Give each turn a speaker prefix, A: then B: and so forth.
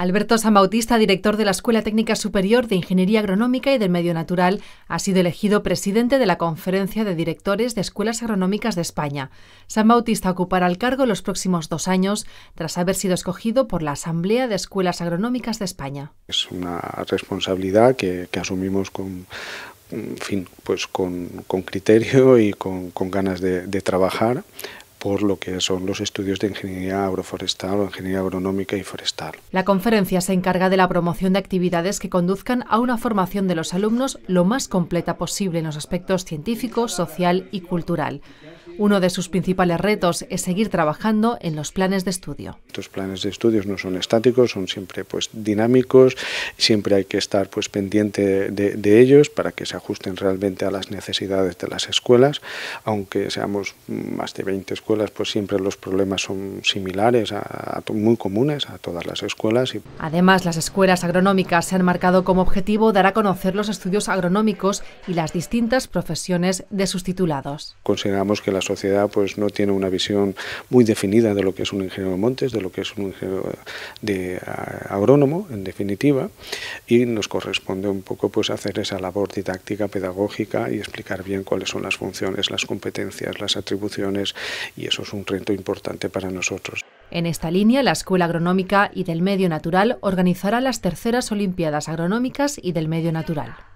A: Alberto San Bautista, director de la Escuela Técnica Superior de Ingeniería Agronómica y del Medio Natural, ha sido elegido presidente de la Conferencia de Directores de Escuelas Agronómicas de España. San Bautista ocupará el cargo los próximos dos años tras haber sido escogido por la Asamblea de Escuelas Agronómicas de España.
B: Es una responsabilidad que, asumimos con, fin, pues con, criterio y con, ganas de, trabajar por lo que son los estudios de ingeniería agroforestal o ingeniería agronómica y forestal.
A: La conferencia se encarga de la promoción de actividades que conduzcan a una formación de los alumnos lo más completa posible en los aspectos científico, social y cultural. Uno de sus principales retos es seguir trabajando en los planes de estudio.
B: Estos planes de estudios no son estáticos, son siempre pues, dinámicos, siempre hay que estar pues, pendiente de, ellos para que se ajusten realmente a las necesidades de las escuelas. Aunque seamos más de 20 escuelas, pues siempre los problemas son similares, muy comunes a todas las escuelas.
A: Además, las escuelas agronómicas se han marcado como objetivo dar a conocer los estudios agronómicos y las distintas profesiones de sus titulados.
B: Consideramos que las sociedad pues no tiene una visión muy definida de lo que es un ingeniero de montes, de lo que es un ingeniero eh, de agrónomo, en definitiva, y nos corresponde un poco pues hacer esa labor didáctica, pedagógica y explicar bien cuáles son las funciones, las competencias, las atribuciones, y eso es un reto importante para nosotros.
A: En esta línea, la Escuela Agronómica y del Medio Natural organizará las terceras Olimpiadas Agronómicas y del Medio Natural.